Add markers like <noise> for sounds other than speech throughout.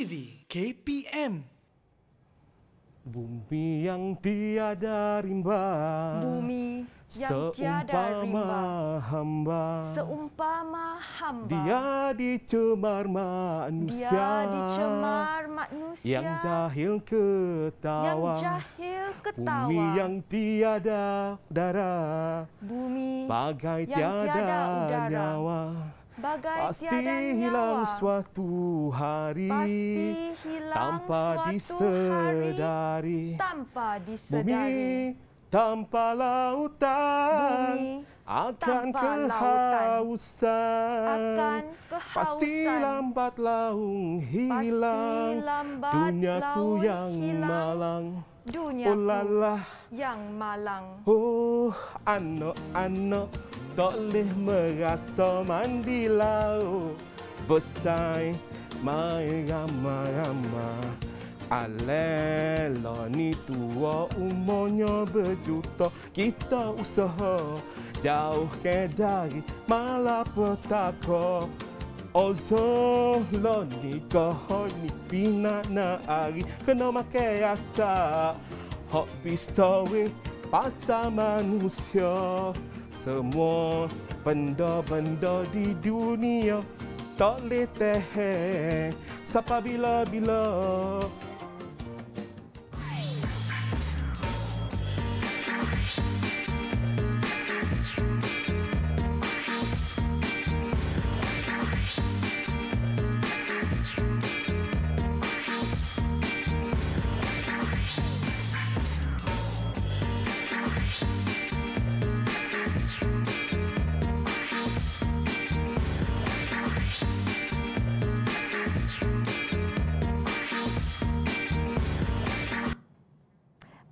TV KPM Bumi yang tiada rimba Bumi yang seumpama tiada hamba seumpama hamba dia dicemar manusia dia dicemar manusia yang jahil ketawa yang jahil ketawa bumi yang tiada udara bumi bagai yang tiada, tiada udara. nyawa bagai Pasti tiada nyawa. Pasti hilang suatu hari. Pasti hilang tanpa suatu disedari. hari. Tanpa disedari. Bumi tanpa lautan. Bumi akan kehausan. akan kehausan pasti lambat laun hilang pasti lambat dunyaku laun yang hilang. malang dunyaku oh lala. yang malang oh ano ano tak boleh merasa mandi laut besai mai rama-rama Alela ni tua umurnya berjuta Kita usaha jauh ke dari malapetaka Ozoh lo ni kau ni pina na ari Kena make rasa Hok bisa weh pasal manusia semua benda-benda di dunia tak leteh, tahan. bila-bila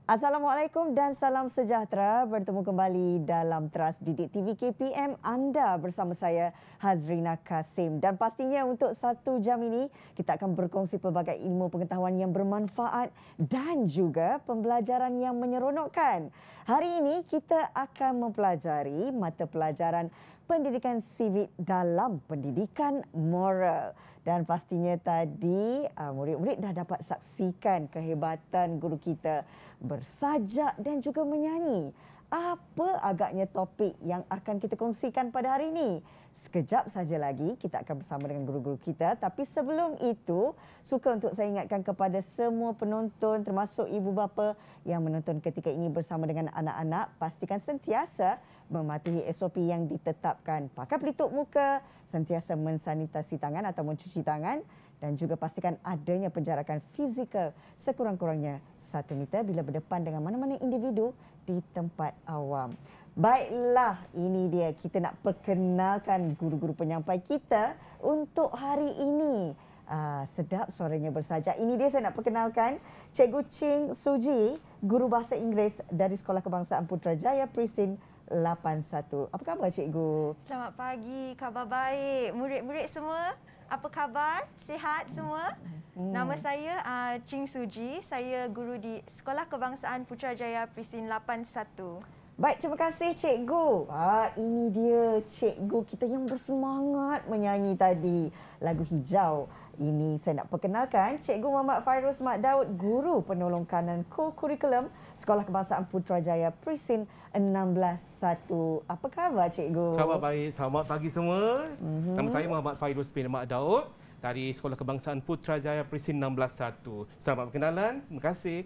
Assalamualaikum dan salam sejahtera. Bertemu kembali dalam Teras Didik TV KPM. Anda bersama saya Hazrina Kasim. Dan pastinya untuk satu jam ini, kita akan berkongsi pelbagai ilmu pengetahuan yang bermanfaat dan juga pembelajaran yang menyeronokkan. Hari ini kita akan mempelajari mata pelajaran pendidikan sivik dalam pendidikan moral. Dan pastinya tadi ah, murid-murid dah dapat saksikan kehebatan guru kita bersajak dan juga menyanyi. Apa agaknya topik yang akan kita kongsikan pada hari ini? Sekejap saja lagi kita akan bersama dengan guru-guru kita. Tapi sebelum itu, suka untuk saya ingatkan kepada semua penonton termasuk ibu bapa yang menonton ketika ini bersama dengan anak-anak. Pastikan sentiasa mematuhi SOP yang ditetapkan. Pakai pelitup muka, sentiasa mensanitasi tangan atau mencuci tangan dan juga pastikan adanya penjarakan fizikal sekurang-kurangnya satu meter bila berdepan dengan mana-mana individu di tempat awam. Baiklah, ini dia kita nak perkenalkan guru-guru penyampai kita untuk hari ini. Uh, sedap suaranya bersajak. Ini dia saya nak perkenalkan Cikgu Ching Suji, guru bahasa Inggeris dari Sekolah Kebangsaan Putrajaya Presin 81. Apa khabar cikgu? Selamat pagi. Khabar baik. Murid-murid semua, apa khabar? Sihat semua? Hmm. Nama saya uh, Ching Suji. Saya guru di Sekolah Kebangsaan Putrajaya Presin 81. Baik, terima kasih cikgu. Ah, ini dia cikgu kita yang bersemangat menyanyi tadi lagu hijau. Ini saya nak perkenalkan Cikgu Muhammad Fairuz Mat Daud, Guru Penolong Kanan Co-Curriculum Sekolah Kebangsaan Putrajaya Presin 161. Apa khabar Cikgu? Khabar baik. Selamat pagi semua. Mm-hmm. Nama saya Muhammad Fairuz bin Mat Daud dari Sekolah Kebangsaan Putrajaya Presin 161. Selamat perkenalan. Terima kasih.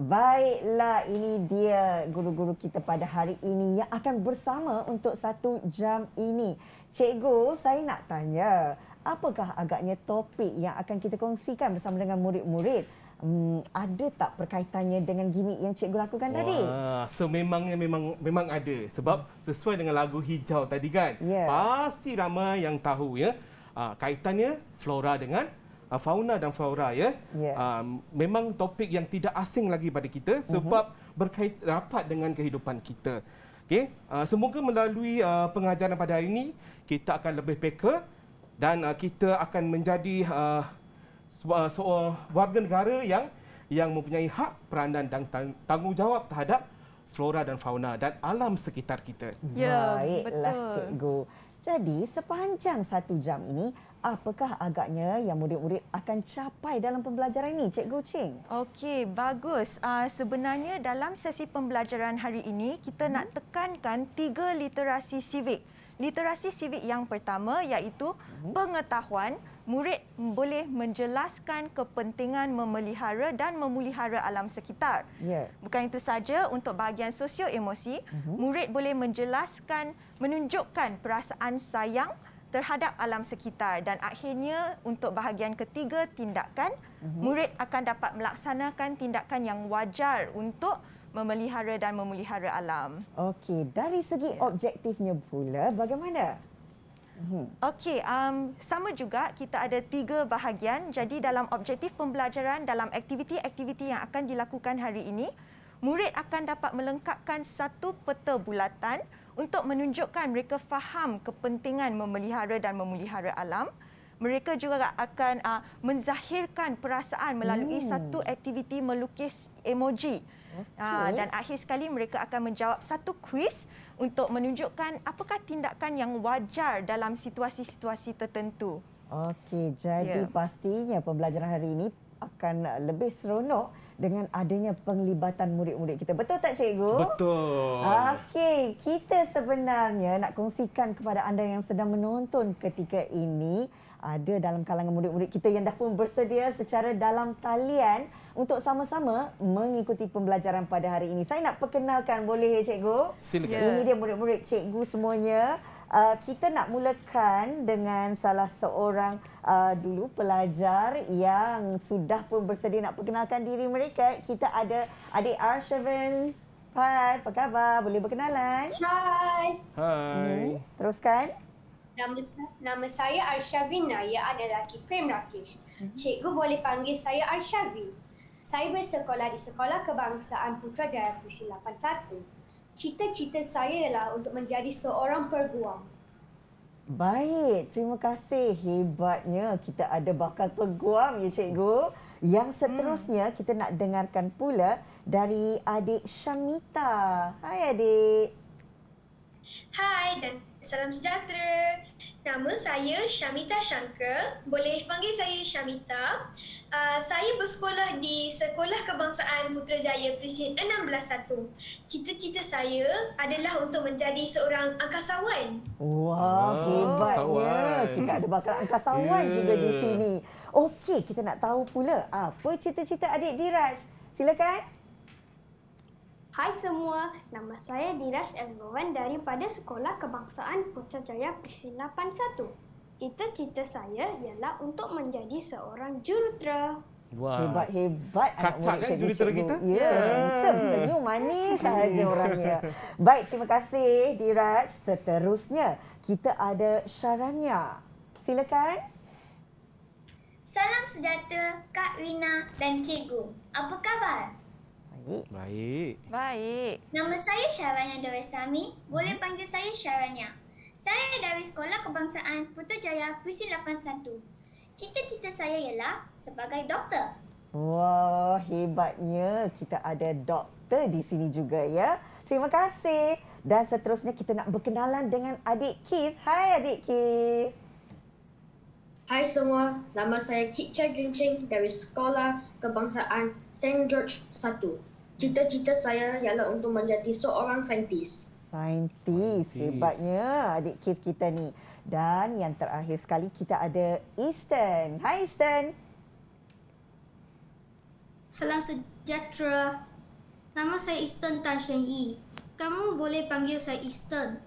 Baiklah, ini dia guru-guru kita pada hari ini yang akan bersama untuk satu jam ini. Cikgu, saya nak tanya, apakah agaknya topik yang akan kita kongsikan bersama dengan murid-murid? Hmm, ada tak perkaitannya dengan gimmick yang cikgu lakukan Wah, tadi? Sememangnya so memang memang ada. Sebab sesuai dengan lagu hijau tadi kan, yeah. pasti ramai yang tahu ya. Uh, kaitannya flora dengan uh, fauna dan flora ya. Yeah. Uh, memang topik yang tidak asing lagi pada kita mhm. sebab uh-huh. berkait rapat dengan kehidupan kita. Okey, uh, ah, semoga melalui uh, pengajaran pada hari ini kita akan lebih peka dan uh, kita akan menjadi uh, sebuah so, uh, warga negara yang yang mempunyai hak peranan dan tanggungjawab terhadap flora dan fauna dan alam sekitar kita. Ya, Baiklah, betul. Cikgu. Jadi sepanjang satu jam ini, apakah agaknya yang murid-murid akan capai dalam pembelajaran ini, Cikgu Ching? Okey, bagus. Uh, sebenarnya dalam sesi pembelajaran hari ini, kita hmm. nak mhm. tekankan tiga literasi sivik. Literasi sivik yang pertama iaitu hmm. pengetahuan, murid boleh menjelaskan kepentingan memelihara dan memulihara alam sekitar. Yeah. Bukan itu saja untuk bahagian sosio-emosi, mm-hmm. murid boleh menjelaskan, menunjukkan perasaan sayang terhadap alam sekitar dan akhirnya untuk bahagian ketiga tindakan mm-hmm. murid akan dapat melaksanakan tindakan yang wajar untuk memelihara dan memulihara alam. Okey, dari segi ya. objektifnya pula bagaimana? Hmm. Okey, um, sama juga kita ada tiga bahagian. Jadi dalam objektif pembelajaran, dalam aktiviti-aktiviti yang akan dilakukan hari ini, murid akan dapat melengkapkan satu peta bulatan untuk menunjukkan mereka faham kepentingan memelihara dan memulihara alam. Mereka juga akan uh, menzahirkan perasaan melalui hmm. satu aktiviti melukis emoji. Okay. Uh, ah, dan akhir sekali mereka akan menjawab satu kuis untuk menunjukkan apakah tindakan yang wajar dalam situasi-situasi tertentu. Okey, ya. jadi yeah. pastinya pembelajaran hari ini akan lebih seronok dengan adanya penglibatan murid-murid kita. Betul tak cikgu? Betul. Okey, kita sebenarnya nak kongsikan kepada anda yang sedang menonton ketika ini ada dalam kalangan murid-murid kita yang dah pun bersedia secara dalam talian untuk sama-sama mengikuti pembelajaran pada hari ini. Saya nak perkenalkan boleh ya cikgu? Silakan. Ini dia murid-murid cikgu semuanya. Uh, kita nak mulakan dengan salah seorang uh, dulu pelajar yang sudah pun bersedia nak perkenalkan diri mereka. Kita ada adik 7 Hai, apa khabar? Boleh berkenalan? Hai. Hai. Hmm, Teruskan. Nama, nama saya Arshavina, ia adalah Ki Prem Rakesh. Mhm. Cikgu boleh panggil saya Arshavi. Saya bersekolah di Sekolah Kebangsaan Putrajaya Pusin 81. Cita-cita saya ialah untuk menjadi seorang peguam. Baik, terima kasih. Hebatnya kita ada bakal peguam ya cikgu. Yang seterusnya hmm. kita nak dengarkan pula dari adik Syamita. Hai adik. Hai dan salam sejahtera. Nama saya Syamita Shankar. Boleh panggil saya Syamita. Uh, saya bersekolah di Sekolah Kebangsaan Putrajaya Presiden 161. Cita-cita saya adalah untuk menjadi seorang angkasawan. Wah, ah, hebatnya. Kita ada bakal angkasawan yeah. juga di sini. Okey, kita nak tahu pula apa cita-cita adik Diraj. Silakan. Hai semua, nama saya Diras Elgowan daripada Sekolah Kebangsaan Putrajaya Prisina Pan 1. Cita-cita saya ialah untuk menjadi seorang jurutera. Wah. Hebat hebat anak murid kan cikgu jurutera cikgu. kita. Ya, yeah. yeah. senyum manis sahaja orangnya. Baik, terima kasih Diraj. Seterusnya, kita ada Sharanya. Silakan. Salam sejahtera Kak Wina dan cikgu. Apa khabar? baik. Baik. Baik. Nama saya Syaranya Doresami. Boleh panggil saya Syaranya. Saya dari Sekolah Kebangsaan Putrajaya Puisi 81. Cita-cita saya ialah sebagai doktor. Wah, hebatnya kita ada doktor di sini juga ya. Terima kasih. Dan seterusnya kita nak berkenalan dengan adik Keith. Hai adik Keith. Hai semua, nama saya Kit Chai Cheng dari Sekolah Kebangsaan St. George cita-cita saya ialah untuk menjadi seorang saintis. Saintis, hebatnya adik Kif kita ni. Dan yang terakhir sekali kita ada Easton. Hai Easton. Salam sejahtera. Nama saya Easton Tan Shen Yi. Kamu boleh panggil saya Easton.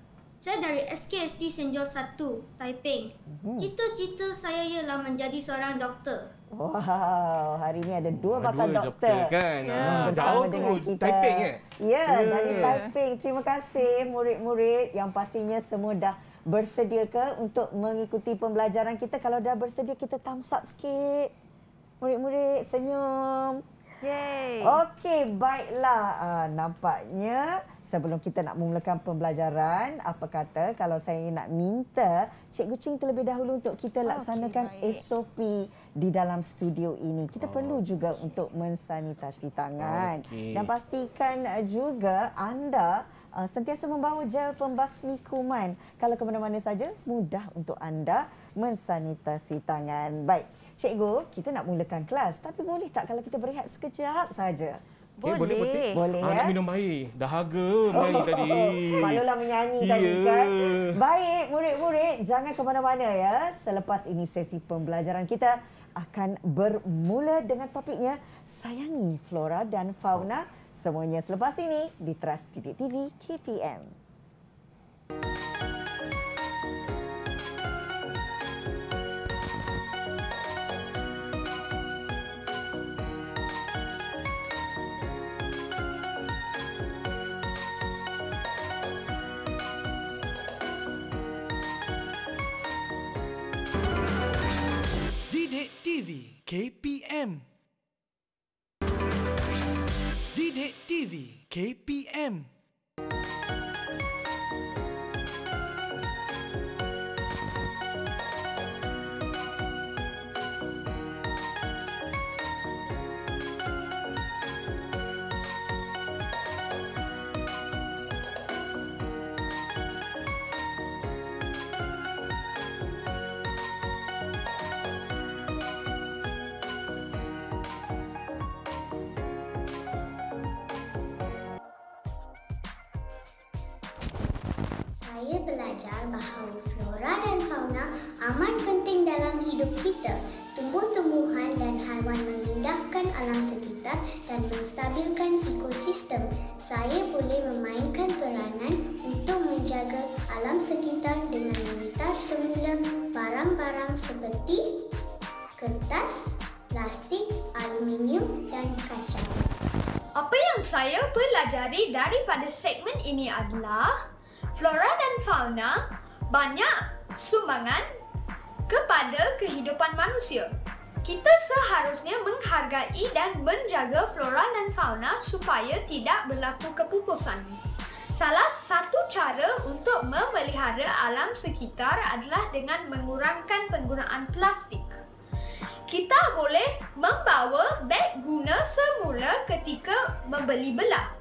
Saya dari SKST Senjo 1, Taiping. Mhm. Cita-cita saya ialah menjadi seorang doktor. Wow, hari ini ada dua pakar doktor. doktor kan? Yeah. Bersama ah, Jauh dengan kita. Taiping, eh? Ya, yeah. dari Taiping. Terima kasih murid-murid yang pastinya semua dah bersedia ke untuk mengikuti pembelajaran kita. Kalau dah bersedia, kita thumbs up sikit. Murid-murid, senyum. Yay. Okey, baiklah. Ah, nampaknya sebelum kita nak memulakan pembelajaran, apa kata kalau saya nak minta Cik Gucing terlebih dahulu untuk kita laksanakan okay, SOP di dalam studio ini. Kita oh, perlu juga okay. untuk mensanitasi tangan okay. dan pastikan juga anda uh, sentiasa membawa gel pembasmi kuman. Kalau ke mana-mana saja, mudah untuk anda mensanitasi tangan. Baik, Cikgu, kita nak mulakan kelas. Tapi boleh tak kalau kita berehat sekejap saja? Okay, eh, boleh. Boleh putih. Boleh. Ha, ya? Nak minum air. Dahaga air oh. <laughs> tadi. Maklumlah menyanyi yeah. tadi kan. Baik, murid-murid. Jangan ke mana-mana ya. Selepas ini sesi pembelajaran kita akan bermula dengan topiknya Sayangi Flora dan Fauna. Semuanya selepas ini di Trust TV KPM. Thank you. KPM. Didik TV KPM. menyehatkan alam sekitar dan menstabilkan ekosistem. Saya boleh memainkan peranan untuk menjaga alam sekitar dengan memutar semula barang-barang seperti kertas, plastik, aluminium dan kaca. Apa yang saya pelajari daripada segmen ini adalah flora dan fauna banyak sumbangan kepada kehidupan manusia kita seharusnya menghargai dan menjaga flora dan fauna supaya tidak berlaku kepupusan. Salah satu cara untuk memelihara alam sekitar adalah dengan mengurangkan penggunaan plastik. Kita boleh membawa beg guna semula ketika membeli belah.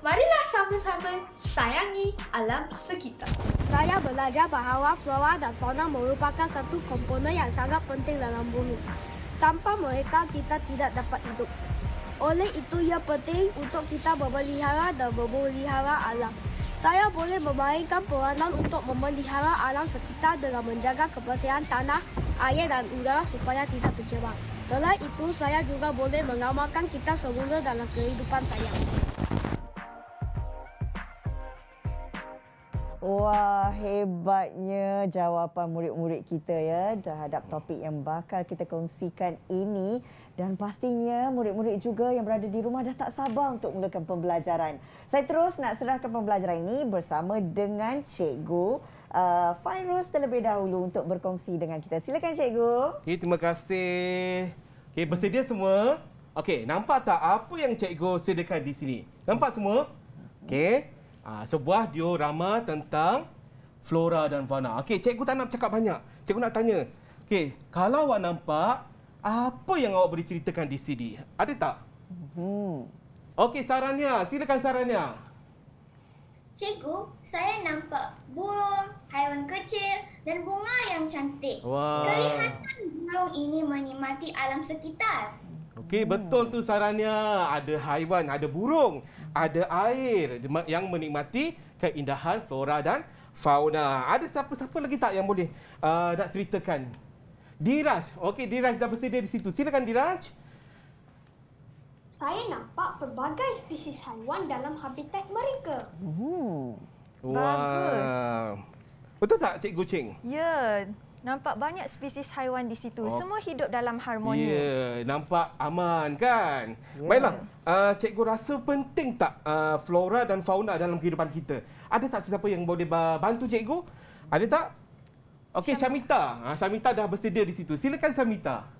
Marilah sama-sama sayangi alam sekitar. Saya belajar bahawa flora dan fauna merupakan satu komponen yang sangat penting dalam bumi. Tanpa mereka kita tidak dapat hidup. Oleh itu ia penting untuk kita memelihara dan memelihara alam. Saya boleh memainkan peranan untuk memelihara alam sekitar dengan menjaga kebersihan tanah, air dan udara supaya tidak tercemar. Selain itu, saya juga boleh mengamalkan kita semula dalam kehidupan saya. Wah, hebatnya jawapan murid-murid kita ya terhadap topik yang bakal kita kongsikan ini dan pastinya murid-murid juga yang berada di rumah dah tak sabar untuk mulakan pembelajaran. Saya terus nak serahkan pembelajaran ini bersama dengan cikgu uh, Fairuz terlebih dahulu untuk berkongsi dengan kita. Silakan cikgu. Okay, terima kasih. Okay bersedia semua? Okey, nampak tak apa yang cikgu sediakan di sini? Nampak semua? Okey. Ah, sebuah diorama tentang flora dan fauna. Okey, cikgu tak nak cakap banyak. Cikgu nak tanya. Okey, kalau awak nampak, apa yang awak boleh ceritakan di sini? Ada tak? Hmm. Okey, sarannya. Silakan sarannya. Cikgu, saya nampak burung, haiwan kecil dan bunga yang cantik. Wah. Kelihatan burung ini menikmati alam sekitar. Okey, betul hmm. tu sarannya. Ada haiwan, ada burung ada air yang menikmati keindahan flora dan fauna. Ada siapa-siapa lagi tak yang boleh uh, nak ceritakan? Diraj. Okey, Diraj dah bersedia di situ. Silakan Diraj. Saya nampak pelbagai spesies haiwan dalam habitat mereka. Hmm. Wow. Bagus. Betul tak cik Ching? Ya. Yeah. Nampak banyak spesies haiwan di situ. Oh. Semua hidup dalam harmoni. Ya, nampak aman kan? Ya. Baiklah, uh, cikgu rasa penting tak uh, flora dan fauna dalam kehidupan kita? Ada tak sesiapa yang boleh bantu cikgu? Ada tak? Okey, Samita. Ha, Samita ah, dah bersedia di situ. Silakan Samita.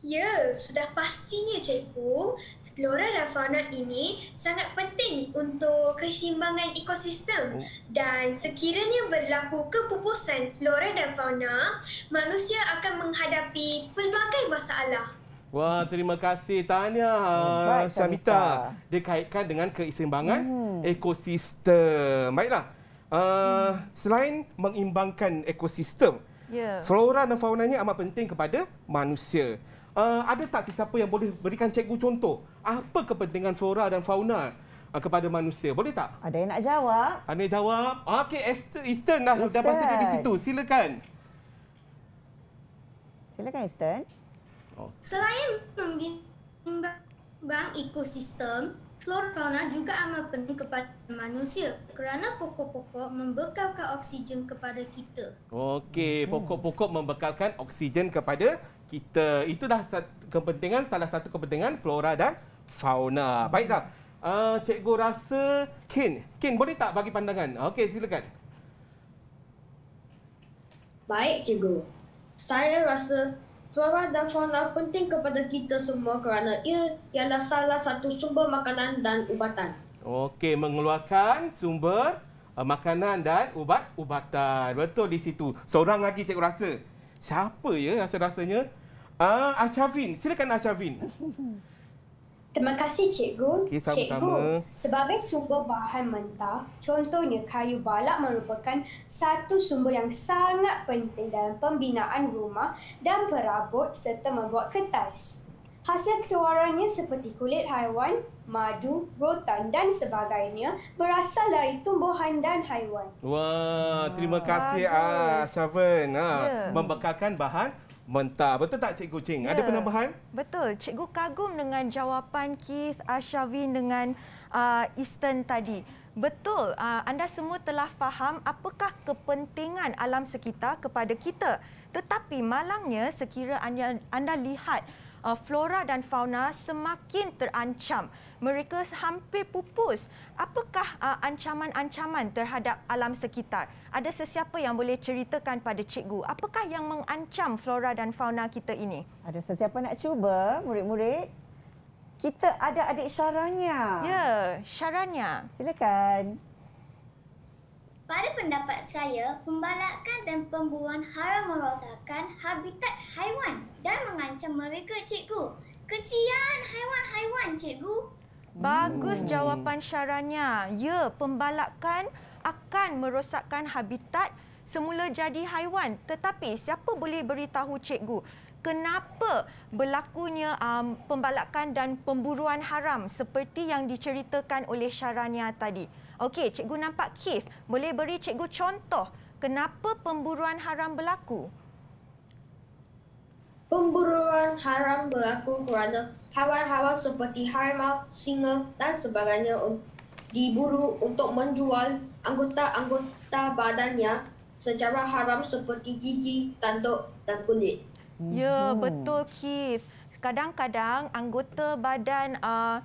Ya, sudah pastinya cikgu flora dan fauna ini sangat penting untuk keseimbangan ekosistem oh. dan sekiranya berlaku kepupusan flora dan fauna, manusia akan menghadapi pelbagai masalah. Wah, terima kasih. Tanya Syamita. Dia kaitkan dengan keseimbangan hmm. ekosistem. Baiklah. Uh, hmm. Selain mengimbangkan ekosistem, yeah. flora dan faunanya amat penting kepada manusia uh, ada tak sesiapa yang boleh berikan cikgu contoh apa kepentingan flora dan fauna eh, kepada manusia. Boleh tak? Ada yang nak jawab. Ada yang jawab. Okey, Esther, Esther dah, dah pasti di situ. Silakan. Silakan, Esther. Oh. Selain membimbang ekosistem, flora fauna juga amat penting kepada manusia kerana pokok-pokok membekalkan oksigen kepada kita. Okey, hmm. pokok-pokok membekalkan oksigen kepada kita. Itu dah kepentingan salah satu kepentingan flora dan fauna. Baiklah. Eh, uh, cikgu rasa Kin, Kin boleh tak bagi pandangan? Okey, silakan. Baik, cikgu. Saya rasa flora dan fauna penting kepada kita semua kerana ia ialah salah satu sumber makanan dan ubatan. Okey, mengeluarkan sumber uh, makanan dan ubat-ubatan. Betul di situ. Seorang lagi cikgu rasa. Siapa ya rasa-rasanya? Ah, Ashafin, silakan Ashafin. <laughs> Terima kasih cikgu. Okay, sama -sama. Cikgu, sebagai sumber bahan mentah, contohnya kayu balak merupakan satu sumber yang sangat penting dalam pembinaan rumah dan perabot serta membuat kertas. Hasil keluarannya seperti kulit haiwan, madu, rotan dan sebagainya berasal dari tumbuhan dan haiwan. Wah, terima ah, kasih ah Shaven ah ya. membekalkan bahan mentah. Betul tak Cikgu Ching? Ya. Ada penambahan? Betul. Cikgu kagum dengan jawapan Keith Ashavin ah, dengan uh, ah, Eastern tadi. Betul. Uh, anda semua telah faham apakah kepentingan alam sekitar kepada kita. Tetapi malangnya sekiranya anda, anda lihat Uh, flora dan fauna semakin terancam. Mereka hampir pupus. Apakah uh, ancaman-ancaman terhadap alam sekitar? Ada sesiapa yang boleh ceritakan pada cikgu? Apakah yang mengancam flora dan fauna kita ini? Ada sesiapa nak cuba, murid-murid? Kita ada adik Syaranya. Ya, Syaranya. Silakan. Pada pendapat saya, pembalakan dan pemburuan haram merosakkan habitat haiwan dan mengancam mereka, cikgu. Kesian haiwan-haiwan, cikgu. Bagus hmm. jawapan syarannya. Ya, pembalakan akan merosakkan habitat semula jadi haiwan. Tetapi siapa boleh beritahu cikgu kenapa berlakunya um, pembalakan dan pemburuan haram seperti yang diceritakan oleh Syaranya tadi? Okey, cikgu nampak kif. Boleh beri cikgu contoh kenapa pemburuan haram berlaku? Pemburuan haram berlaku kerana hewan-hewan seperti harimau, singa dan sebagainya diburu untuk menjual anggota-anggota badannya secara haram seperti gigi, tanduk dan kulit. Ya, betul Keith. Kadang-kadang anggota badan uh,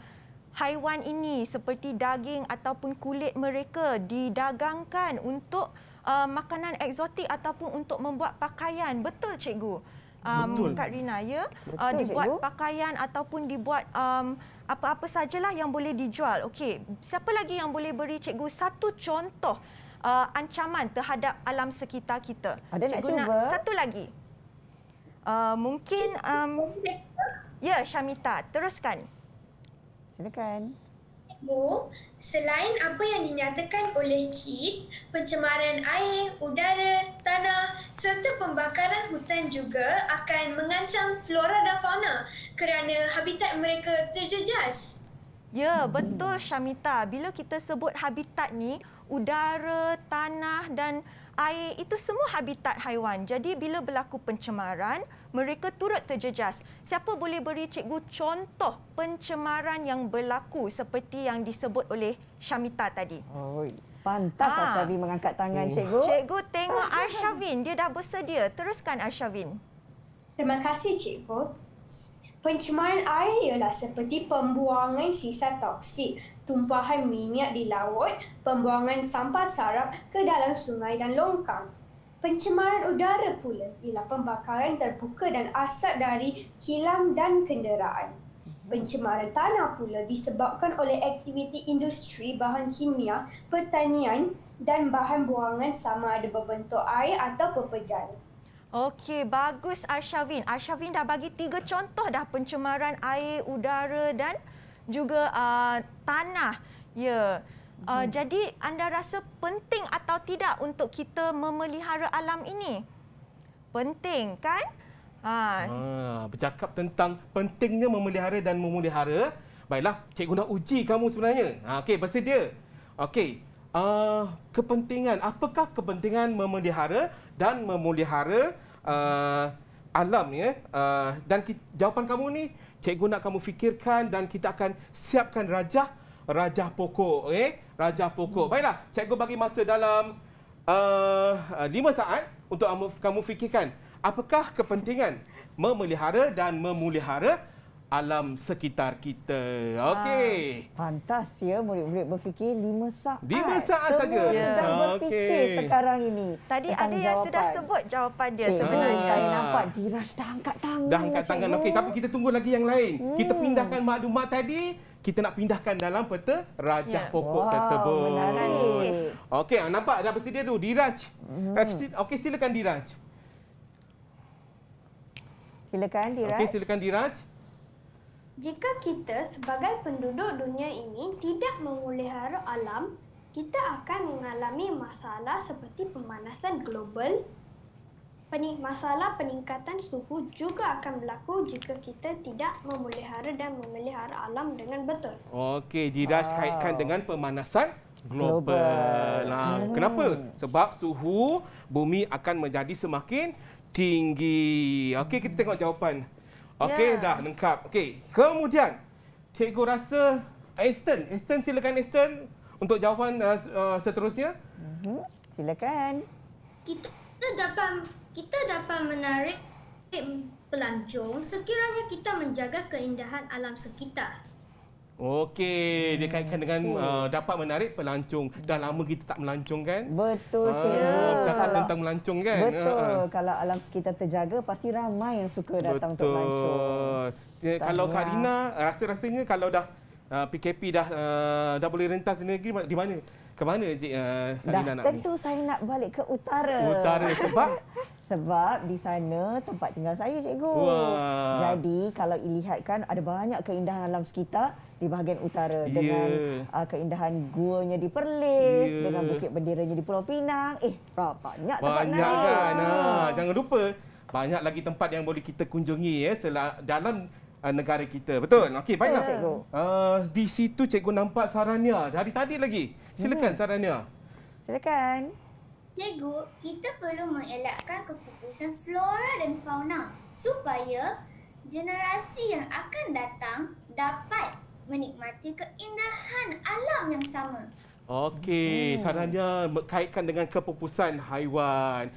haiwan ini seperti daging ataupun kulit mereka didagangkan untuk uh, makanan eksotik ataupun untuk membuat pakaian. Betul cikgu? Um, Betul. Kak Rina, ya? Uh, Betul, uh, dibuat cikgu. pakaian ataupun dibuat um, apa-apa sajalah yang boleh dijual. Okey, siapa lagi yang boleh beri cikgu satu contoh uh, ancaman terhadap alam sekitar kita? Ada cikgu nak, nak satu lagi. Uh, mungkin um, ya Syamita, teruskan. Silakan. Ibu, selain apa yang dinyatakan oleh KIT, pencemaran air, udara, tanah serta pembakaran hutan juga akan mengancam flora dan fauna kerana habitat mereka terjejas. Ya, betul Syamita. Bila kita sebut habitat ni, udara, tanah dan air itu semua habitat haiwan. Jadi bila berlaku pencemaran, mereka turut terjejas. Siapa boleh beri cikgu contoh pencemaran yang berlaku seperti yang disebut oleh Syamita tadi? Oh, Pantas ha. Ah. Ashavin mengangkat tangan oh. cikgu. Cikgu tengok Ashavin, dia dah bersedia. Teruskan Ashavin. Terima kasih cikgu. Pencemaran air ialah seperti pembuangan sisa toksik, tumpahan minyak di laut, pembuangan sampah sarap ke dalam sungai dan longkang. Pencemaran udara pula ialah pembakaran terbuka dan asap dari kilang dan kenderaan. Mhm. Pencemaran tanah pula disebabkan oleh aktiviti industri bahan kimia, pertanian dan bahan buangan sama ada berbentuk air atau pepejal. Okey, bagus Ashavin. Ashavin dah bagi tiga contoh dah pencemaran air, udara dan juga uh, tanah. Ya. Yeah. Uh, hmm. jadi anda rasa penting atau tidak untuk kita memelihara alam ini? Penting, kan? Ha. Ah, bercakap tentang pentingnya memelihara dan memelihara. Baiklah, cikgu nak uji kamu sebenarnya. Ha, Okey, bersedia. Okey, uh, kepentingan. Apakah kepentingan memelihara dan memelihara uh, alam? ya? Uh, dan kita, jawapan kamu ni, cikgu nak kamu fikirkan dan kita akan siapkan rajah rajah pokok okey eh? rajah pokok hmm. baiklah cikgu bagi masa dalam uh, saat untuk kamu fikirkan apakah kepentingan memelihara dan memulihara alam sekitar kita. Okey. Ah, pantas ya murid-murid berfikir 5 saat. 5 saat saja. Ya. Sudah berfikir okay. sekarang ini. Tadi ada yang jawapan. sudah sebut jawapan dia Cik. sebenarnya. Ha. Saya nampak Diraj dah angkat tangan. Dah angkat lah, tangan. Okey, tapi kita tunggu lagi yang lain. Hmm. Kita pindahkan maklumat tadi kita nak pindahkan dalam peta rajah ya. pokok wow, tersebut. Okey, ah, nampak dah bersedia tu Diraj. Hmm. Eh, okey, silakan Diraj. Silakan Diraj. Okey, silakan Diraj. Jika kita sebagai penduduk dunia ini tidak memelihara alam, kita akan mengalami masalah seperti pemanasan global, pening, masalah peningkatan suhu juga akan berlaku jika kita tidak memelihara dan memelihara alam dengan betul. Okey, Didas wow. kaitkan dengan pemanasan global. global. Nah, hmm. Kenapa? Sebab suhu bumi akan menjadi semakin tinggi. Okey, kita tengok jawapan. Okey, yeah. dah lengkap. Okey, kemudian cikgu rasa Aston, Aston silakan Aston untuk jawapan uh, uh, seterusnya. Mm -hmm. Silakan. Kita dapat kita dapat menarik pelancong sekiranya kita menjaga keindahan alam sekitar. Okey, dia kaitkan dengan uh, dapat menarik pelancong. Dah lama kita tak melancong kan? Betul, uh, ah, Syed. Oh, cakap kalau, tentang melancong kan? Betul. Uh, uh. Kalau alam sekitar terjaga, pasti ramai yang suka datang betul. untuk melancong. Ya, kalau Karina, rasa-rasanya kalau dah uh, PKP dah uh, dah boleh rentas di negeri, di mana? ke mana Cik uh, eh, Dah nak tentu saya nak balik ke utara. Utara sebab? <laughs> sebab di sana tempat tinggal saya, Cikgu. Wah. Jadi kalau dilihatkan ada banyak keindahan alam sekitar di bahagian utara yeah. dengan uh, keindahan guanya di Perlis, yeah. dengan bukit benderanya di Pulau Pinang. Eh, banyak, banyak tempat naik. Banyak kan? Ha. Jangan lupa, banyak lagi tempat yang boleh kita kunjungi ya, dalam uh, negara kita. Betul? Okey, baiklah. Ya, uh, di situ cikgu nampak Sarania. Dari tadi lagi. Silakan, hmm. Sarania. Silakan. Cikgu, kita perlu mengelakkan keputusan flora dan fauna supaya generasi yang akan datang dapat menikmati keindahan alam yang sama. Okey, hmm. sarannya berkaitkan dengan kepupusan haiwan.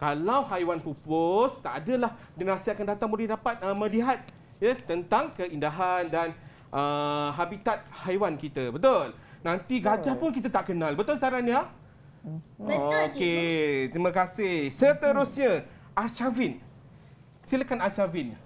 Kalau haiwan pupus, tak adalah generasi akan datang boleh dapat uh, melihat ya tentang keindahan dan uh, habitat haiwan kita. Betul. Nanti gajah pun kita tak kenal. Betul sarannya? Betul. Okey, terima kasih. Seterusnya, Ashavin. Silakan Ashavin.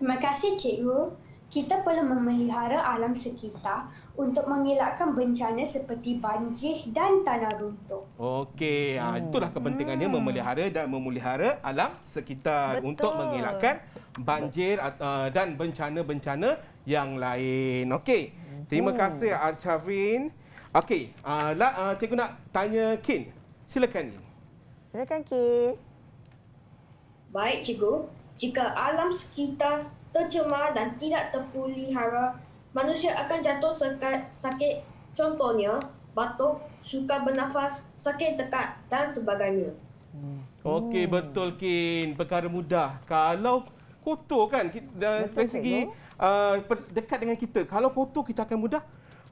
Terima kasih cikgu kita perlu memelihara alam sekitar untuk mengelakkan bencana seperti banjir dan tanah runtuh. Okey, ha, itulah kepentingannya hmm. memelihara dan memulihara alam sekitar Betul. untuk mengelakkan banjir uh, dan bencana-bencana yang lain. Okey, terima hmm. kasih Arshavin. Okey, uh, la, uh, cikgu nak tanya Kin. Silakan. Silakan, Kin. Baik, cikgu. Jika alam sekitar tercemar dan tidak terpulihara, manusia akan jatuh sekat, sakit, contohnya batuk, suka bernafas, sakit tekat dan sebagainya. Hmm. Okey hmm. betul Kin, perkara mudah. Kalau kotor kan kita dan betul, dari segi uh, dekat dengan kita. Kalau kotor kita akan mudah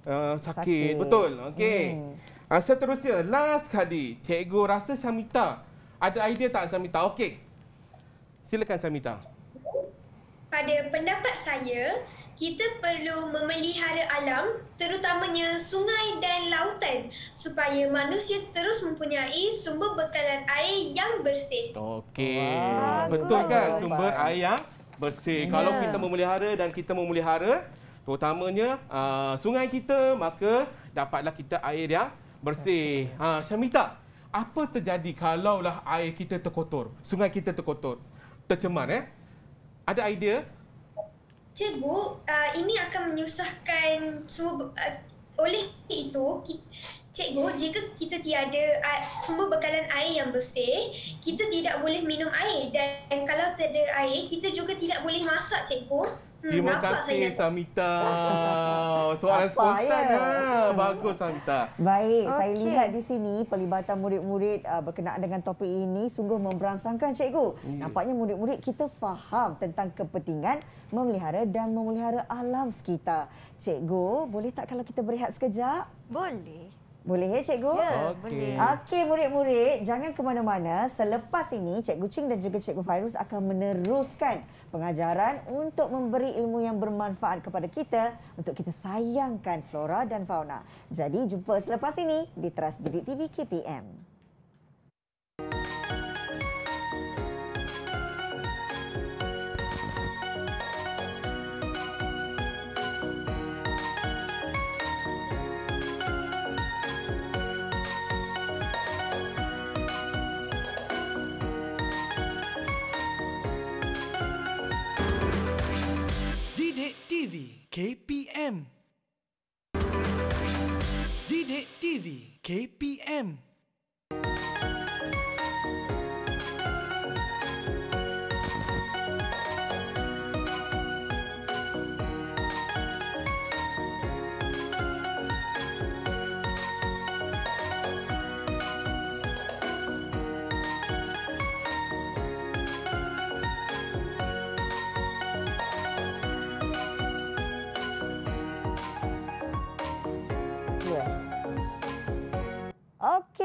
uh, sakit. sakit. Betul. Okey. Hmm. Uh, seterusnya last kali, cikgu rasa Samita ada idea tak Samita? Okey. Silakan Samita pada pendapat saya, kita perlu memelihara alam terutamanya sungai dan lautan supaya manusia terus mempunyai sumber bekalan air yang bersih. Okey. Betul kan sumber air yang bersih. Yeah. Kalau kita memelihara dan kita memelihara terutamanya uh, sungai kita maka dapatlah kita air yang bersih. Ha Syamita, apa terjadi kalaulah air kita terkotor? Sungai kita terkotor, tercemar eh? Ada idea? Cikgu, uh, ini akan menyusahkan sub, uh, oleh itu kita, Cikgu, hmm. jika kita tiada uh, sumber bekalan air yang bersih, kita tidak boleh minum air dan kalau tiada air, kita juga tidak boleh masak, Cikgu. Hmm, Terima kasih Samita. <laughs> Soalan Apa spontan. Ya. ya? Bagus Samita. Baik, okay. saya lihat di sini pelibatan murid-murid uh, berkenaan dengan topik ini sungguh memberangsangkan, cikgu. Yeah. Nampaknya murid-murid kita faham tentang kepentingan memelihara dan memelihara alam sekitar. Cikgu, boleh tak kalau kita berehat sekejap? Boleh. Boleh ya cikgu? Ya, okay. boleh. Okey murid-murid, jangan ke mana-mana. Selepas ini cikgu Ching dan juga cikgu Virus akan meneruskan pengajaran untuk memberi ilmu yang bermanfaat kepada kita untuk kita sayangkan flora dan fauna. Jadi jumpa selepas ini di Teras Didik TV KPM. TV KPM Didik TV KPM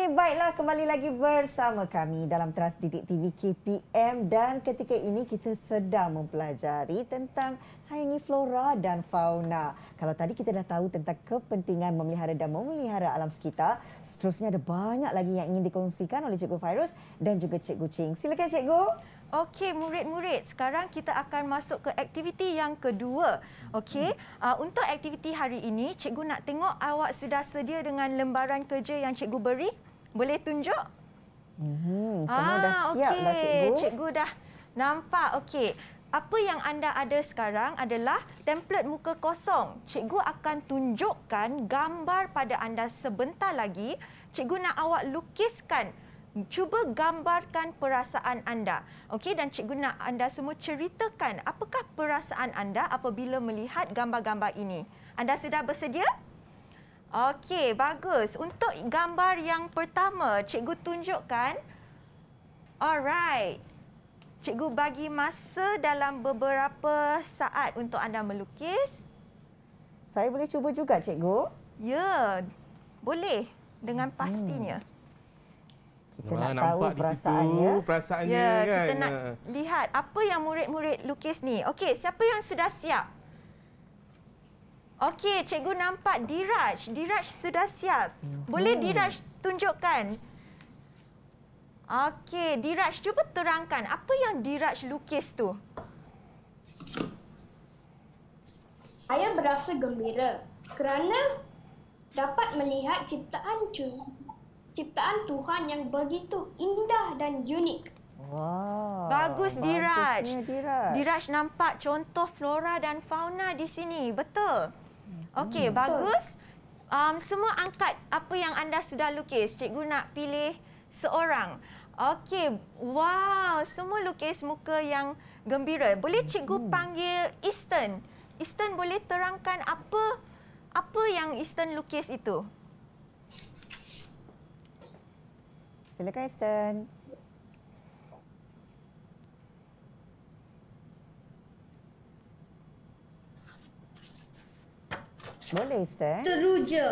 Okey, baiklah kembali lagi bersama kami dalam teras Didik TV KPM dan ketika ini kita sedang mempelajari tentang sayangi flora dan fauna. Kalau tadi kita dah tahu tentang kepentingan memelihara dan memelihara alam sekitar, seterusnya ada banyak lagi yang ingin dikongsikan oleh Cikgu Fairuz dan juga Cikgu Ching. Silakan Cikgu. Okey, murid-murid. Sekarang kita akan masuk ke aktiviti yang kedua. Okey, uh, untuk aktiviti hari ini, cikgu nak tengok awak sudah sedia dengan lembaran kerja yang cikgu beri? Boleh tunjuk? Mm-hmm. Semua ah, dah siap okay. lah cikgu. Cikgu dah nampak. Okey. Apa yang anda ada sekarang adalah template muka kosong. Cikgu akan tunjukkan gambar pada anda sebentar lagi. Cikgu nak awak lukiskan. Cuba gambarkan perasaan anda. Okey dan cikgu nak anda semua ceritakan apakah perasaan anda apabila melihat gambar-gambar ini. Anda sudah bersedia? Okey, bagus. Untuk gambar yang pertama, cikgu tunjukkan. Alright. Cikgu bagi masa dalam beberapa saat untuk anda melukis. Saya boleh cuba juga, cikgu? Ya, boleh. Dengan hmm. pastinya. Hmm. Kita Wah, nak tahu perasaannya. Situ, perasaannya ya, kan? Kita nak ha. lihat apa yang murid-murid lukis ni. Okey, siapa yang sudah siap? Okey, cikgu nampak Diraj. Diraj sudah siap. Mhm. Boleh Diraj tunjukkan? Okey, Diraj cuba terangkan apa yang Diraj lukis tu. Saya berasa gembira kerana dapat melihat ciptaan ciptaan Tuhan yang begitu indah dan unik. Wow, bagus Diraj. Diraj. Diraj nampak contoh flora dan fauna di sini. Betul. Okey, hmm, bagus. Um, semua angkat apa yang anda sudah lukis. Cikgu nak pilih seorang. Okey, wow, semua lukis muka yang gembira. Boleh cikgu hmm. panggil Eastern? Eastern boleh terangkan apa apa yang Eastern lukis itu? Silakan Eastern. Boleh, Eastern. Teruja.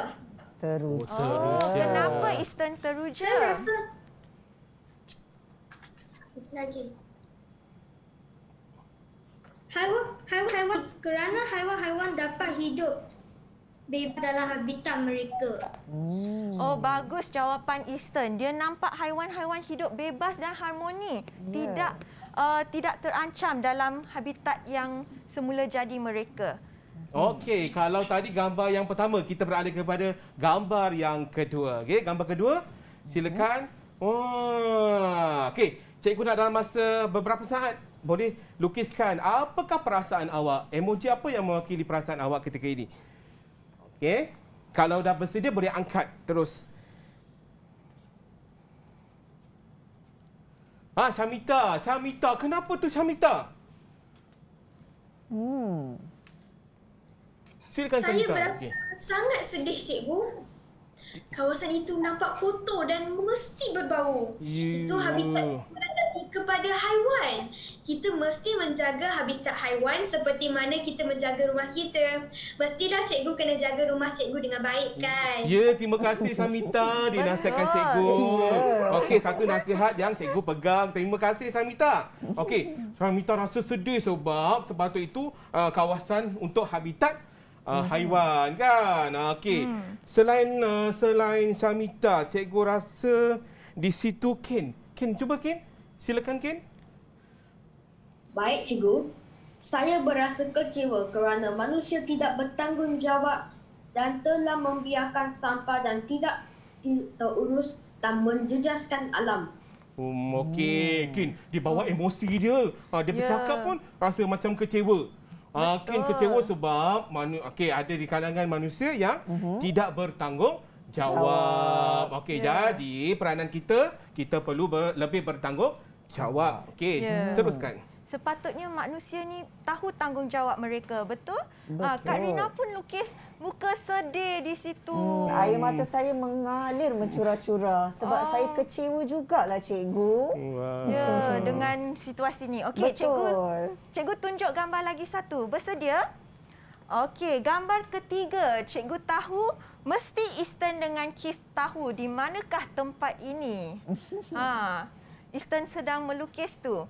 Teruja. Oh, teruja. Kenapa Eastern teruja? Saya rasa... lagi. Haiwan, haiwan, haiwan. Kerana haiwan-haiwan dapat hidup bebas dalam habitat mereka. Hmm. Oh, bagus jawapan Eastern. Dia nampak haiwan-haiwan hidup bebas dan harmoni. Yeah. Tidak... Uh, tidak terancam dalam habitat yang semula jadi mereka. Okey, kalau tadi gambar yang pertama kita beralih kepada gambar yang kedua. Okey, gambar kedua. Silakan. Oh. Okey, cikgu nak dalam masa beberapa saat boleh lukiskan apakah perasaan awak? Emoji apa yang mewakili perasaan awak ketika ini? Okey. Kalau dah bersedia boleh angkat terus. Ah, ha, Samita, Samita, kenapa tu Samita? Silakan saya berasa okay. sangat sedih cikgu. Kawasan itu nampak kotor dan mesti berbau. Eww. Ya. Itu habitat kepada haiwan. Kita mesti menjaga habitat haiwan seperti mana kita menjaga rumah kita. Mestilah cikgu kena jaga rumah cikgu dengan baik kan? Ya, terima kasih Samita nasihatkan cikgu. Okey, satu nasihat yang cikgu pegang. Terima kasih Samita. Okey, Samita rasa sedih sebab sebab itu uh, kawasan untuk habitat uh, haiwan kan ah, okey hmm. selain uh, selain Syamita cikgu rasa di situ Ken Ken cuba Ken silakan Ken baik cikgu saya berasa kecewa kerana manusia tidak bertanggungjawab dan telah membiarkan sampah dan tidak terurus dan menjejaskan alam Um, okey, hmm. Ken, Dia bawa emosi dia. Ha, dia yeah. bercakap pun rasa macam kecewa. Uh, ah, Kin kecewa sebab manu- okay, ada di kalangan manusia yang uh-huh. tidak bertanggung jawab. Okey, yeah. jadi peranan kita, kita perlu ber- lebih bertanggung jawab. Okey, yeah. teruskan sepatutnya manusia ni tahu tanggungjawab mereka betul, ah, betul. Kak Rina pun lukis muka sedih di situ hmm. air mata saya mengalir mencurah-curah sebab oh. saya ah. kecewa lah cikgu wow. ya dengan situasi ni okey cikgu cikgu tunjuk gambar lagi satu bersedia okey gambar ketiga cikgu tahu mesti Eastern dengan Keith tahu di manakah tempat ini ha <laughs> Eastern sedang melukis tu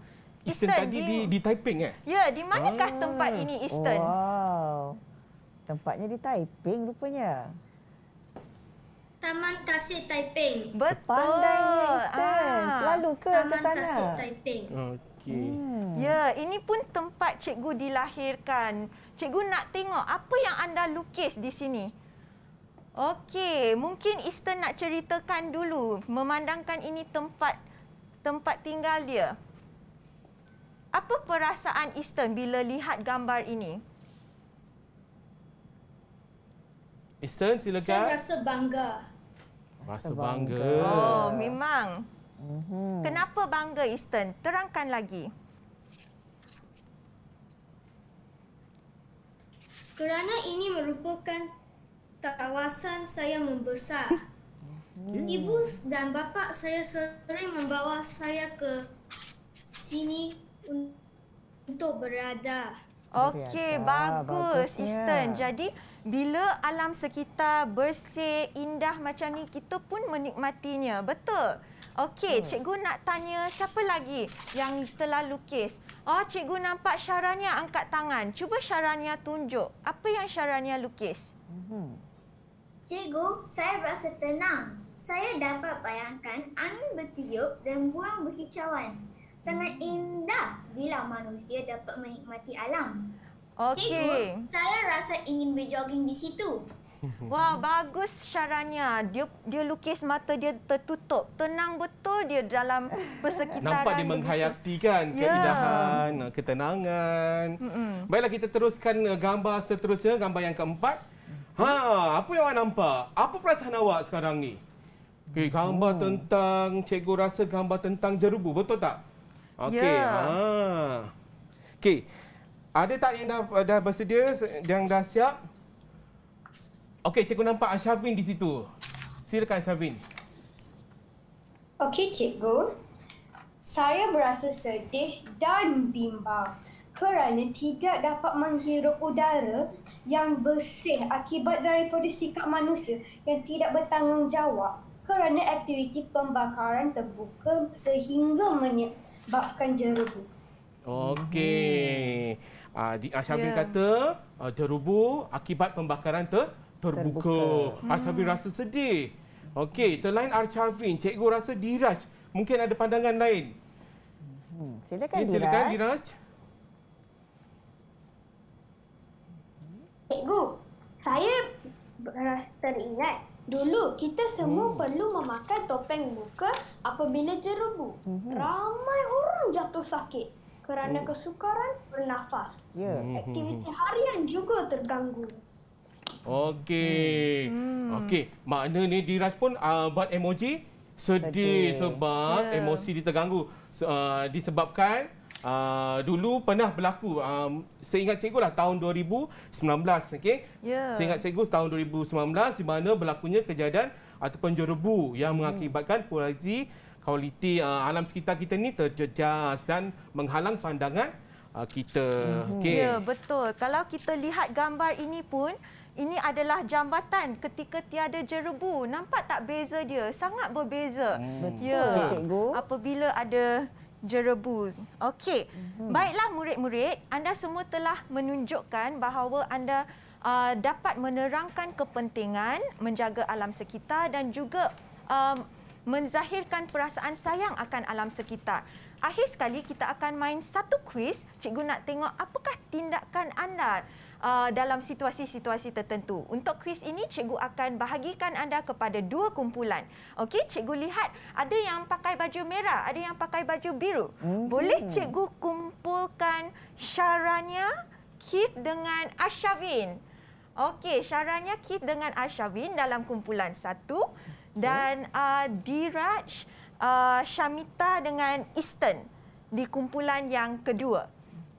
Eastern, tadi di, di Taiping eh? Ya, di manakah ah. tempat ini Eastern? Wow. Tempatnya di Taiping rupanya. Taman Tasik Taiping. Betul. Pandainya Eastern. Ah. Selalu ke Taman ke sana? Taman Tasik Taiping. Okey. Hmm. Ya, ini pun tempat cikgu dilahirkan. Cikgu nak tengok apa yang anda lukis di sini? Okey, mungkin Eastern nak ceritakan dulu memandangkan ini tempat tempat tinggal dia. Apa perasaan Eastern bila lihat gambar ini? Eastern, silakan. Saya rasa bangga. Rasa bangga. Oh, memang. Mm-hmm. Kenapa bangga, Eastern? Terangkan lagi. Kerana ini merupakan kawasan saya membesar. Okay. Mhm. Ibu dan bapa saya sering membawa saya ke sini untuk berada. Okey, bagus, bagus Eastern. Ya. Jadi bila alam sekitar bersih, indah macam ni, kita pun menikmatinya. Betul? Okey, hmm. cikgu nak tanya siapa lagi yang telah lukis? Oh, cikgu nampak Syarania angkat tangan. Cuba Syarania tunjuk. Apa yang Syarania lukis? Hmm. Cikgu, saya rasa tenang. Saya dapat bayangkan angin bertiup dan buang berkicauan sangat indah bila manusia dapat menikmati alam. Okey. Saya rasa ingin berjoging di situ. <laughs> Wah, bagus syaranya. Dia dia lukis mata dia tertutup. Tenang betul dia dalam persekitaran. Nampak dia menghayati kan ya. keindahan, eh, ketenangan. Mm-mm. Baiklah kita teruskan eh, gambar seterusnya, gambar yang keempat. Ha, apa yang awak nampak? Apa perasaan awak sekarang ni? Okay, gambar oh. tentang cikgu rasa gambar tentang jerubu, betul tak? Okey. Yeah. Ha. Okey. Ada tak yang dah, dah bersedia yang dah siap? Okey, cikgu nampak Ashavin di situ. Silakan Ashavin. Okey, cikgu. Saya berasa sedih dan bimbang kerana tidak dapat menghirup udara yang bersih akibat daripada sikap manusia yang tidak bertanggungjawab kerana aktiviti pembakaran terbuka sehingga menyebabkan Bakkan jerubu. Okey. Hmm. Ah di Ashafi ah, yeah. kata uh, jerubu akibat pembakaran ter terbuka. terbuka. Ashafi ah, hmm. rasa sedih. Okey, selain Archavin, cikgu rasa Diraj mungkin ada pandangan lain. Hmm. Silakan, ya, silakan Diraj. Cikgu, saya rasa teringat Dulu kita semua hmm. perlu memakai topeng muka apabila jerebu. Hmm. Ramai orang jatuh sakit kerana hmm. kesukaran bernafas. Yeah. Mhm. Aktiviti harian juga terganggu. Okey. Hmm. Okey, makna ni diras pun uh, buat emoji sedih, sedih. sebab yeah. emosi diterganggu uh, disebabkan Uh, dulu pernah berlaku um, saya ingat cikgu lah tahun 2019 okey yeah. saya ingat cikgu tahun 2019 di mana berlakunya kejadian ataupun jerebu yang hmm. mengakibatkan kualiti kualiti uh, alam sekitar kita ni terjejas dan menghalang pandangan uh, kita hmm. okey ya yeah, betul kalau kita lihat gambar ini pun ini adalah jambatan ketika tiada jerebu nampak tak beza dia sangat berbeza hmm. Ya. betul ya. cikgu apabila ada jerebu. Okey. Mm-hmm. Baiklah murid-murid, anda semua telah menunjukkan bahawa anda uh, dapat menerangkan kepentingan menjaga alam sekitar dan juga um, menzahirkan perasaan sayang akan alam sekitar. Akhir sekali kita akan main satu kuis. Cikgu nak tengok apakah tindakan anda uh, dalam situasi-situasi tertentu. Untuk kuis ini, cikgu akan bahagikan anda kepada dua kumpulan. Okey, cikgu lihat ada yang pakai baju merah, ada yang pakai baju biru. Mm-hmm. Boleh cikgu kumpulkan syarannya Keith dengan Ashavin? Okey, syarannya Keith dengan Ashavin dalam kumpulan satu dan uh, Diraj, uh, Shamita dengan Easton di kumpulan yang kedua.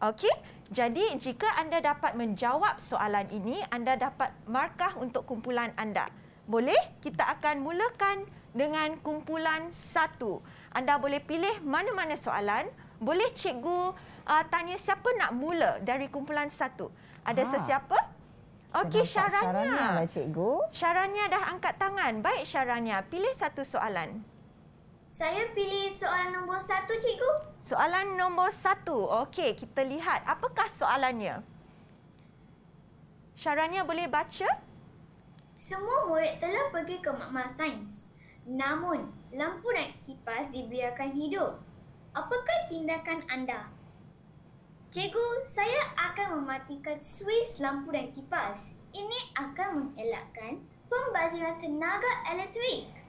Okey, jadi jika anda dapat menjawab soalan ini, anda dapat markah untuk kumpulan anda. Boleh? Kita akan mulakan dengan kumpulan satu. Anda boleh pilih mana-mana soalan. Boleh cikgu uh, tanya siapa nak mula dari kumpulan satu. Ada ha. sesiapa? Okey, Sharanya. Sharanya lah, dah angkat tangan. Baik, Sharanya. Pilih satu soalan. Saya pilih soalan nombor satu, cikgu. Soalan nombor satu. Okey, kita lihat. Apakah soalannya? Syarannya boleh baca? Semua murid telah pergi ke makmal sains. Namun, lampu dan kipas dibiarkan hidup. Apakah tindakan anda? Cikgu, saya akan mematikan suis lampu dan kipas. Ini akan mengelakkan pembaziran tenaga elektrik.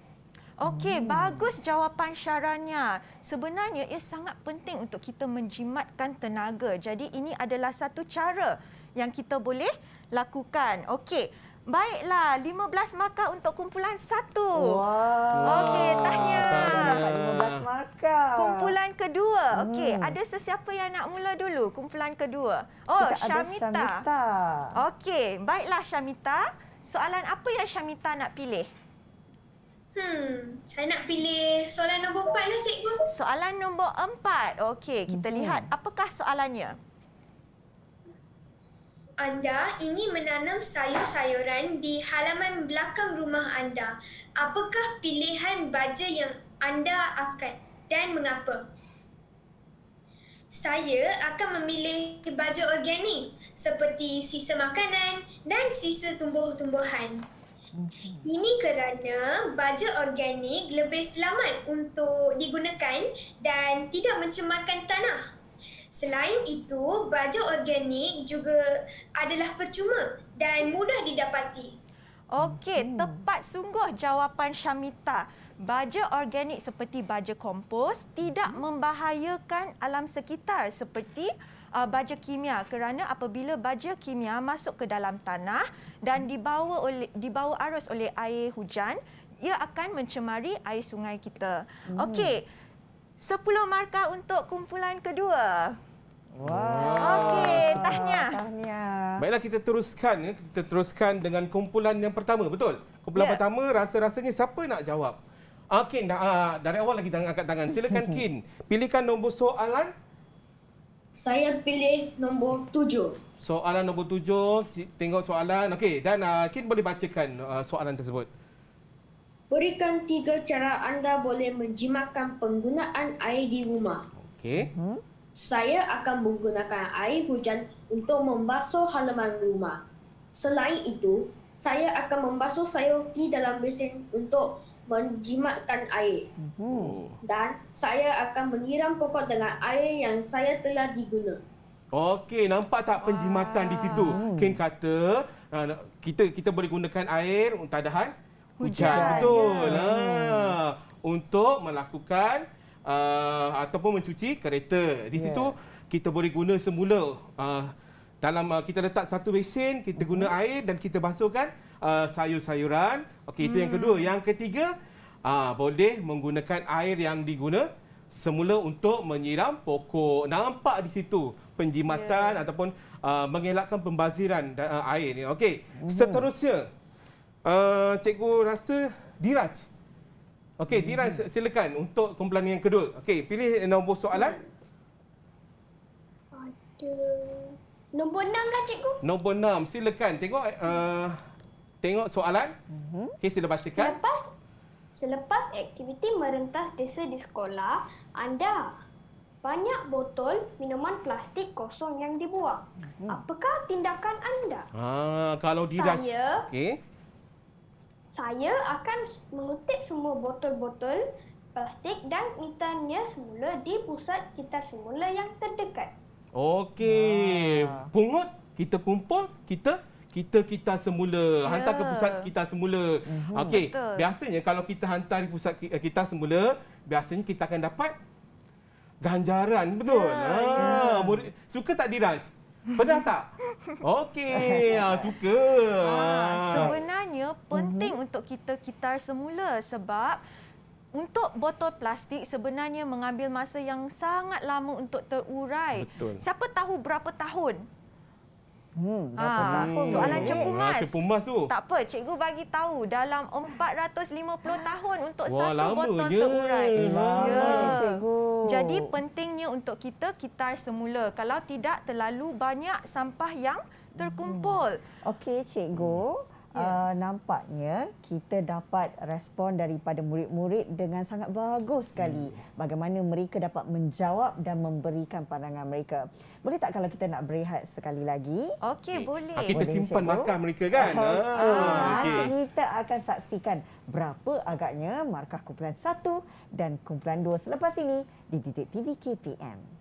Okey, hmm. bagus jawapan Syaranya. Sebenarnya ia sangat penting untuk kita menjimatkan tenaga. Jadi ini adalah satu cara yang kita boleh lakukan. Okey. Baiklah, 15 markah untuk kumpulan satu. Wow. Okey, tahniah. tahniah. 15 markah. Kumpulan kedua. Hmm. Okey, ada sesiapa yang nak mula dulu kumpulan kedua? Oh, Kita Syamita. Syamita. Okey, baiklah Syamita. Soalan apa yang Syamita nak pilih? Hmm, saya nak pilih soalan nombor empat lah, cikgu. Soalan nombor empat. Okey, kita hmm. lihat. Apakah soalannya? Anda ingin menanam sayur-sayuran di halaman belakang rumah anda. Apakah pilihan baja yang anda akan dan mengapa? Saya akan memilih baja organik seperti sisa makanan dan sisa tumbuh-tumbuhan. Ini kerana baja organik lebih selamat untuk digunakan dan tidak mencemarkan tanah. Selain itu, baja organik juga adalah percuma dan mudah didapati. Okey, hmm. tepat sungguh jawapan Syamita. Baja organik seperti baja kompos tidak hmm. membahayakan alam sekitar seperti uh, baja kimia kerana apabila baja kimia masuk ke dalam tanah dan dibawa oleh dibawa arus oleh air hujan ia akan mencemari air sungai kita. Hmm. Okey. 10 markah untuk kumpulan kedua. Wow. Okey, tahniah. Tahniah. Baiklah kita teruskan ya. kita teruskan dengan kumpulan yang pertama, betul? Kumpulan yeah. pertama rasa-rasanya siapa nak jawab? Okey, dah uh, dari awal lagi jangan angkat tangan. Silakan <laughs> Kin, pilihkan nombor soalan saya pilih nombor tujuh. Soalan nombor tujuh, tengok soalan. Okey, dan uh, Kin boleh bacakan uh, soalan tersebut. Berikan tiga cara anda boleh menjimatkan penggunaan air di rumah. Okey. Hmm? Saya akan menggunakan air hujan untuk membasuh halaman rumah. Selain itu, saya akan membasuh sayur di dalam mesin untuk menjimatkan air. Mhm. Oh. Dan saya akan menyiram pokok dengan air yang saya telah diguna. Okey, nampak tak penjimatan di situ? Ah. Ken kata ah, kita kita boleh gunakan air untuk tadahan hujan, hujan. betul. Ya. Ha, untuk melakukan uh, ataupun mencuci kereta. Di ya. situ yeah. kita boleh guna semula uh, dalam uh, kita letak satu besin kita guna uh air dan kita basuhkan uh, sayur-sayuran. Okey, itu yang hmm. kedua. Yang ketiga, uh, boleh menggunakan air yang diguna semula untuk menyiram pokok. Nampak di situ penjimatan yeah. ataupun uh, mengelakkan pembaziran da- uh, air ini. Okey. uh Seterusnya, uh, cikgu rasa Diraj. Okey, uh Diraj silakan untuk kumpulan yang kedua. Okey, pilih nombor soalan. Aduh. Nombor enam lah cikgu. Nombor enam. Silakan tengok uh, tengok soalan. Mm-hmm. Okey, sila bacakan. Selepas, selepas aktiviti merentas desa di sekolah, anda banyak botol minuman plastik kosong yang dibuang. Mm-hmm. Apakah tindakan anda? Ha, kalau dia dah... Saya... Okay. Saya akan mengutip semua botol-botol plastik dan mitanya semula di pusat kitar semula yang terdekat. Okey. Ha. Pungut kita kumpul, kita kita kita semula yeah. hantar ke pusat kita semula. Uh-huh. Okey. Biasanya kalau kita hantar di pusat eh, kita semula, biasanya kita akan dapat ganjaran, betul? Yeah. Ha. Yeah. suka tak diraj? Pernah tak? Okey, ha, <laughs> suka. Ha. Sebenarnya mhm. penting uh-huh. untuk kita kita semula sebab untuk botol plastik sebenarnya mengambil masa yang sangat lama untuk terurai. Betul. Siapa tahu berapa tahun? Hmm, ha, soalan cepu hmm. mas. Ah, cepu mas tu. Tak apa, cikgu bagi tahu dalam 450 tahun untuk Wah, satu lama botol je. terurai. Lama ya. cikgu. Jadi pentingnya untuk kita kita semula. Kalau tidak terlalu banyak sampah yang terkumpul. Hmm. Okey cikgu, yeah. Ya. uh, nampaknya kita dapat respon daripada murid-murid dengan sangat bagus sekali hmm. bagaimana mereka dapat menjawab dan memberikan pandangan mereka. Boleh tak kalau kita nak berehat sekali lagi? Okey, okay. boleh. Ha, kita boleh, simpan markah mereka kan? Uh-huh. Ah, okay. Ah, kita akan saksikan berapa agaknya markah kumpulan satu dan kumpulan dua selepas ini di Didik TV KPM.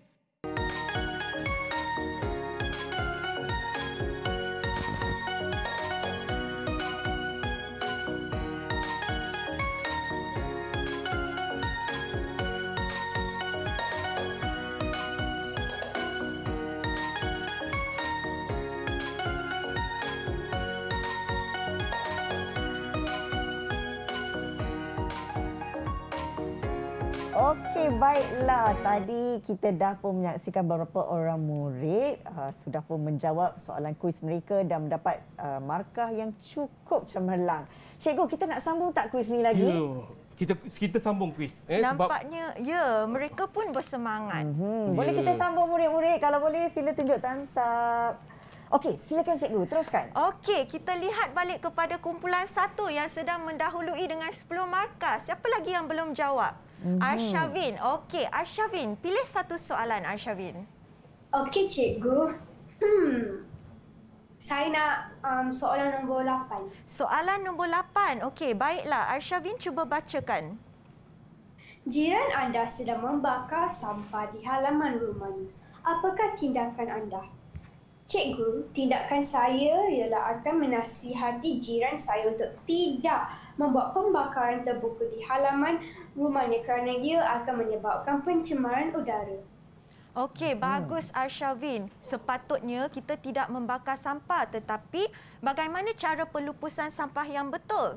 Okey, baiklah. Tadi kita dah pun menyaksikan beberapa orang murid uh, sudah pun menjawab soalan kuis mereka dan mendapat uh, markah yang cukup cemerlang. Cikgu, kita nak sambung tak kuis ni lagi? Yo. Ya, kita kita sambung kuis. Eh, Nampaknya, sebab... ya. Mereka pun bersemangat. Mm-hmm. Yeah. Boleh kita sambung murid-murid? Kalau boleh, sila tunjuk tansap. Okey, silakan cikgu. Teruskan. Okey, kita lihat balik kepada kumpulan satu yang sedang mendahului dengan 10 markah. Siapa lagi yang belum jawab? Mm-hmm. Ashavin, okey. Ashavin, pilih satu soalan Ashavin. Okey, cikgu. Hmm. Saya nak um, soalan nombor lapan. Soalan nombor lapan, Okey, baiklah. Ashavin cuba bacakan. Jiran anda sedang membakar sampah di halaman rumahnya. Apakah tindakan anda? Cikgu, tindakan saya ialah akan menasihati jiran saya untuk tidak membuat pembakaran terbuka di halaman rumahnya kerana ia akan menyebabkan pencemaran udara. Okey, hmm. bagus Arshavin. Sepatutnya kita tidak membakar sampah tetapi bagaimana cara pelupusan sampah yang betul?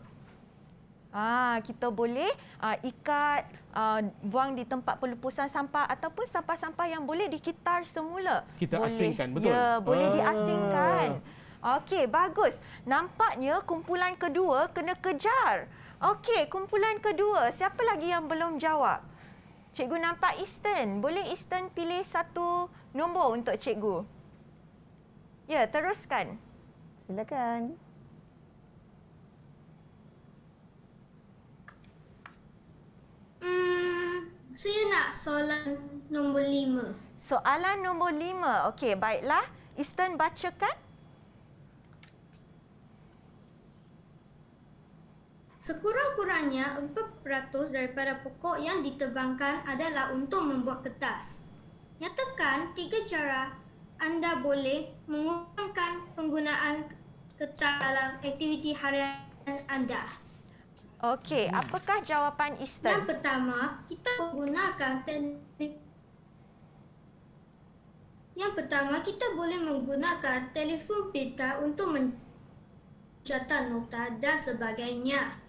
Ah, kita boleh ah, ikat, ah, buang di tempat pelupusan sampah ataupun sampah-sampah yang boleh dikitar semula. Kita boleh. asingkan, betul? Ya, boleh ah. diasingkan. Okey, bagus. Nampaknya kumpulan kedua kena kejar. Okey, kumpulan kedua. Siapa lagi yang belum jawab? Cikgu nampak Eastern. Boleh Eastern pilih satu nombor untuk cikgu? Ya, teruskan. Silakan. Hmm, saya nak soalan nombor lima. Soalan nombor lima. Okey, baiklah. Eastern bacakan. Sekurang-kurangnya 4% daripada pokok yang ditebangkan adalah untuk membuat kertas. Nyatakan tiga cara anda boleh mengurangkan penggunaan kertas dalam aktiviti harian anda. Okey, apakah jawapan Eastern? Yang pertama, kita menggunakan telefon. Yang pertama, kita boleh menggunakan telefon pintar untuk mencatat nota dan sebagainya.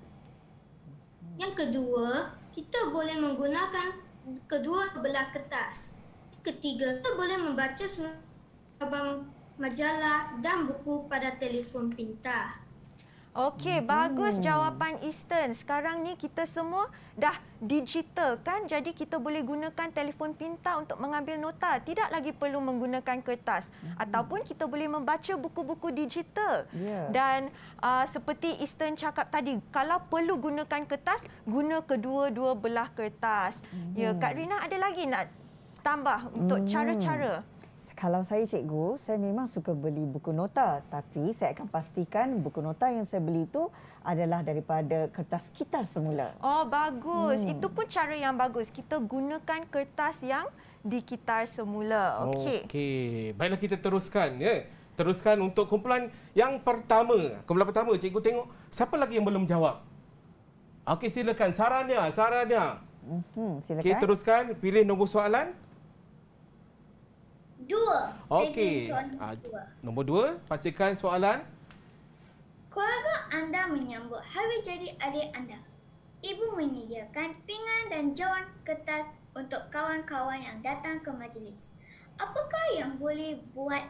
Yang kedua, kita boleh menggunakan kedua belah kertas. Ketiga, kita boleh membaca surat abang majalah dan buku pada telefon pintar. Okey, hmm. bagus jawapan Eastern. Sekarang ni kita semua dah digital kan? Jadi kita boleh gunakan telefon pintar untuk mengambil nota. Tidak lagi perlu menggunakan kertas. Hmm. Ataupun kita boleh membaca buku-buku digital. Yeah. Dan uh, seperti Eastern cakap tadi, kalau perlu gunakan kertas, guna kedua-dua belah kertas. Hmm. Ya, mm-hmm. Kak Rina ada lagi nak tambah untuk mm-hmm. cara-cara? Hmm kalau saya cikgu, saya memang suka beli buku nota tapi saya akan pastikan buku nota yang saya beli itu adalah daripada kertas kitar semula. Oh, bagus. Hmm. Itu pun cara yang bagus. Kita gunakan kertas yang dikitar semula. Okey. Okey. Baiklah kita teruskan ya. Teruskan untuk kumpulan yang pertama. Kumpulan pertama, cikgu tengok siapa lagi yang belum jawab. Okey, silakan. Sarannya, sarannya. Mm silakan. Okey, teruskan. Pilih nombor soalan. Dua. Okey. Uh, nombor dua, bacakan soalan. Keluarga anda menyambut hari jadi adik anda. Ibu menyediakan pinggan dan jawan kertas untuk kawan-kawan yang datang ke majlis. Apakah yang boleh buat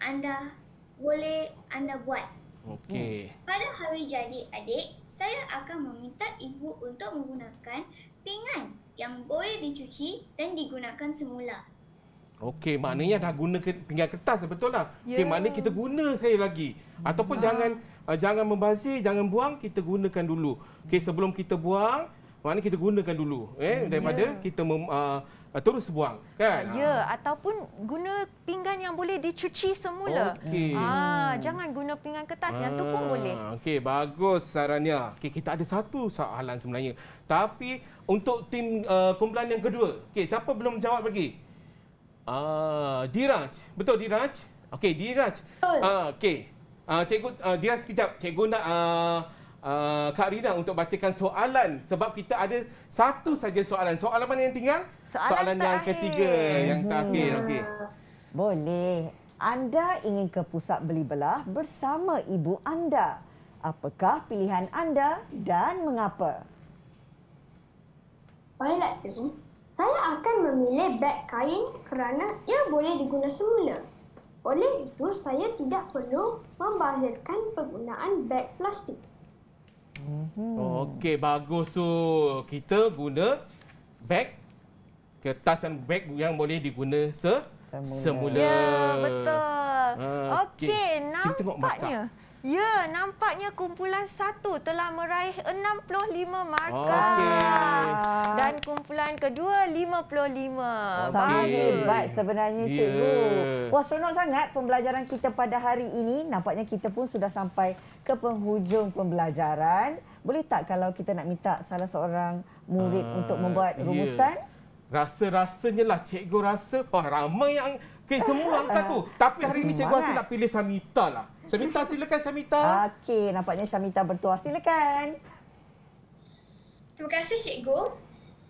anda boleh anda buat? Okey. Hmm. Pada hari jadi adik, saya akan meminta ibu untuk menggunakan pinggan yang boleh dicuci dan digunakan semula. Okey, maknanya dah guna pinggan kertas betul lah. Yeah. Okey, ya. maknanya kita guna sekali lagi. Ataupun ha. jangan uh, jangan membazir, jangan buang, kita gunakan dulu. Okey, sebelum kita buang, maknanya kita gunakan dulu eh ya. daripada yeah. kita mem, uh, Uh, terus buang kan ya ha. ataupun guna pinggan yang boleh dicuci semula okay. ha jangan guna pinggan kertas ha. yang tu pun boleh okey bagus sarannya okey kita ada satu soalan sebenarnya tapi untuk tim uh, kumpulan yang kedua okey siapa belum jawab lagi Ah, Diraj. Betul Diraj? Okey, Diraj. Ah, okey. Ah, cikgu ah, Diraj sekejap. Cikgu nak ah, ah, Kak Rina untuk bacakan soalan sebab kita ada satu saja soalan. Soalan mana yang tinggal? Soalan, soalan yang akhir. ketiga yang terakhir. Okey. Boleh. Anda ingin ke pusat beli belah bersama ibu anda. Apakah pilihan anda dan mengapa? Boleh tak, cikgu? saya akan memilih beg kain kerana ia boleh diguna semula. Oleh itu, saya tidak perlu membazirkan penggunaan beg plastik. Hmm. Okey, bagus tu. Kita guna beg kertas dan beg yang boleh diguna se semula. Ya, betul. Ah, okey, okay, nampaknya. Kita tengok markah. Ya, nampaknya kumpulan satu telah meraih 65 markah. Okay. Dan kumpulan kedua 55. Okay. Bagus. Hebat sebenarnya, yeah. Cikgu. Wah, seronok sangat pembelajaran kita pada hari ini. Nampaknya kita pun sudah sampai ke penghujung pembelajaran. Boleh tak kalau kita nak minta salah seorang murid uh, untuk membuat ya. rumusan? Rasa-rasanya lah, Cikgu rasa. Oh, ramai yang... Okay, semua angka tu. Ah, Tapi hari ini Cikgu rasa nak pilih Samita lah. Syamita silakan Syamita. Okey, nampaknya Syamita bertuah. Silakan. Terima kasih cikgu.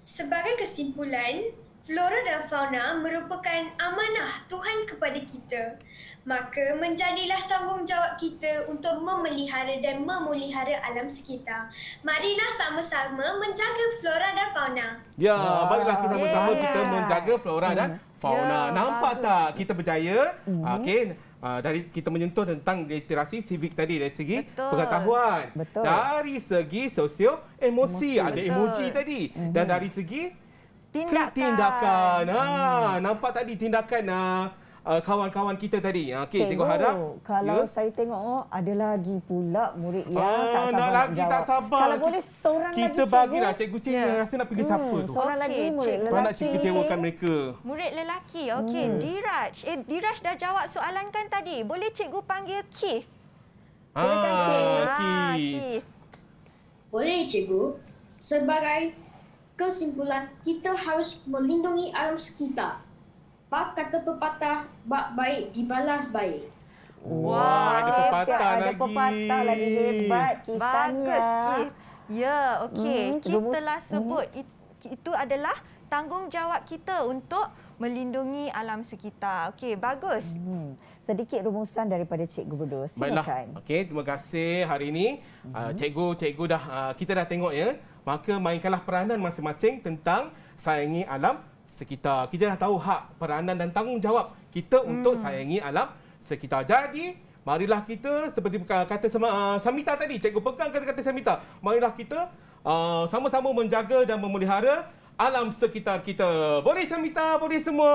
Sebagai kesimpulan, flora dan fauna merupakan amanah Tuhan kepada kita. Maka menjadilah tanggungjawab kita untuk memelihara dan memulihara alam sekitar. Marilah sama-sama menjaga flora dan fauna. Ya, marilah kita sama-sama yeah, kita menjaga flora dan hmm. fauna. Yeah, Nampak bagus. tak kita berjaya? Mm-hmm. Okey. Ah, dari kita menyentuh tentang literasi civic tadi dari segi Betul. pengetahuan Betul. dari segi sosio emosi ada emoji tadi mm-hmm. dan mhm. dari segi tindakan, ha mm. nampak tadi tindakan ha, Uh, kawan-kawan kita tadi. okay. Uh, tengok harap. Kalau ya? saya tengok oh, ada lagi pula murid yang ah, tak sabar. Nak lagi tak sabar. Kalau boleh seorang lagi. Kita bagilah cikgu cik yang rasa nak pilih hmm, siapa tu. Seorang lagi murid lelaki. Mana cikgu kecewakan mereka? Murid lelaki. Okey, hmm. Diraj. Eh, Diraj dah jawab soalan kan tadi. Boleh cikgu panggil Keith? Ah, Silakan, ah, Keith. Boleh, cikgu. Sebagai kesimpulan, kita harus melindungi alam sekitar. Bak kata pepatah, bak baik dibalas baik. Wah, wow, ada pepatah lagi. Ada pepatah lagi hebat kita ni. Ya, okey. Hmm, kita telah hmm. sebut hmm. itu adalah tanggungjawab kita untuk melindungi alam sekitar. Okey, bagus. Hmm. Sedikit rumusan daripada Cikgu Gubernur. Silakan. Baiklah. Okey, terima kasih hari ini. Ah, hmm. Uh, cikgu, cikgu dah uh, kita dah tengok ya. Maka mainkanlah peranan masing-masing tentang sayangi alam sekitar. Kita dah tahu hak, peranan dan tanggungjawab kita hmm. untuk sayangi alam sekitar. Jadi, marilah kita seperti kata sama uh, Samita tadi, cikgu pegang kata-kata Samita. Marilah kita uh, sama-sama menjaga dan memelihara alam sekitar kita. Boleh Samita, boleh semua.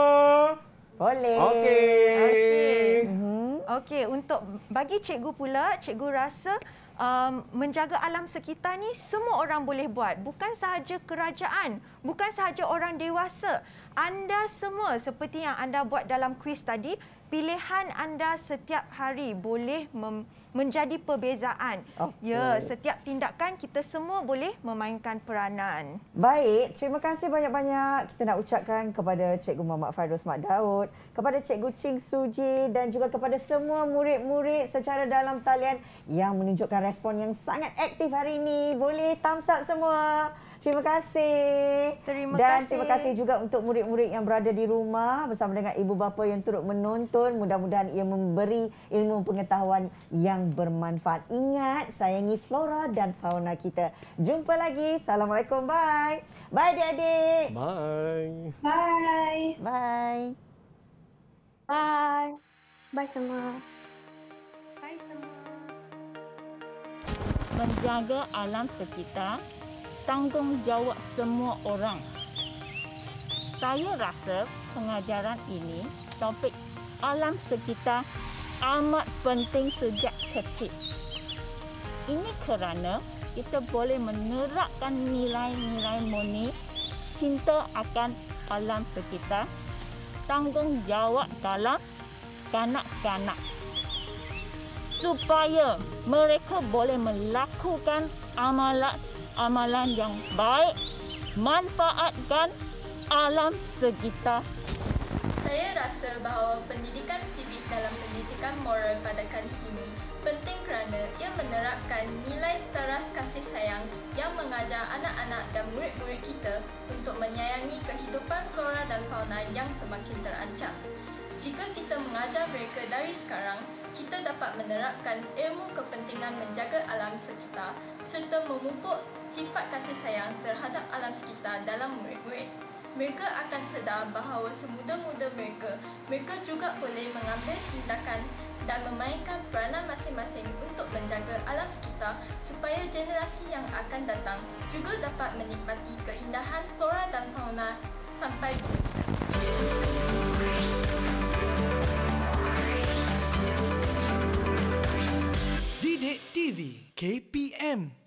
Boleh. Okey. Okey, okay. mm okay. untuk bagi cikgu pula, cikgu rasa um, menjaga alam sekitar ni semua orang boleh buat. Bukan sahaja kerajaan, bukan sahaja orang dewasa. Anda semua seperti yang anda buat dalam kuis tadi, pilihan anda setiap hari boleh mem- menjadi perbezaan. Okay. Ya, setiap tindakan kita semua boleh memainkan peranan. Baik, terima kasih banyak-banyak. Kita nak ucapkan kepada Cikgu Muhammad Fairuz Mak Daud, kepada Cikgu Ching Suji dan juga kepada semua murid-murid secara dalam talian yang menunjukkan respon yang sangat aktif hari ini. Boleh thumbs up semua. Terima kasih. Terima Dan kasih. Dan terima kasih juga untuk murid-murid yang berada di rumah bersama dengan ibu bapa yang turut menonton. Mudah-mudahan ia memberi ilmu pengetahuan yang bermanfaat. Ingat sayangi flora dan fauna kita. Jumpa lagi. Assalamualaikum. Bye. Bye adik-adik. Bye. Bye. Bye. Bye. Bye semua. Bye semua. Menjaga alam sekitar tanggungjawab semua orang. Saya rasa pengajaran ini topik alam sekitar amat penting sejak kecil. Ini kerana kita boleh menerapkan nilai-nilai moni cinta akan alam sekitar tanggungjawab dalam kanak-kanak supaya mereka boleh melakukan amalan amalan yang baik manfaatkan alam sekitar. Saya rasa bahawa pendidikan sivik dalam pendidikan moral pada kali ini penting kerana ia menerapkan nilai teras kasih sayang yang mengajar anak-anak dan murid-murid kita untuk menyayangi kehidupan flora dan fauna yang semakin terancam. Jika kita mengajar mereka dari sekarang, kita dapat menerapkan ilmu kepentingan menjaga alam sekitar serta memupuk sifat kasih sayang terhadap alam sekitar dalam murid-murid. Mereka akan sedar bahawa semuda-muda mereka, mereka juga boleh mengambil tindakan dan memainkan peranan masing-masing untuk menjaga alam sekitar supaya generasi yang akan datang juga dapat menikmati keindahan flora dan fauna sampai berikutnya. Cik TV KPM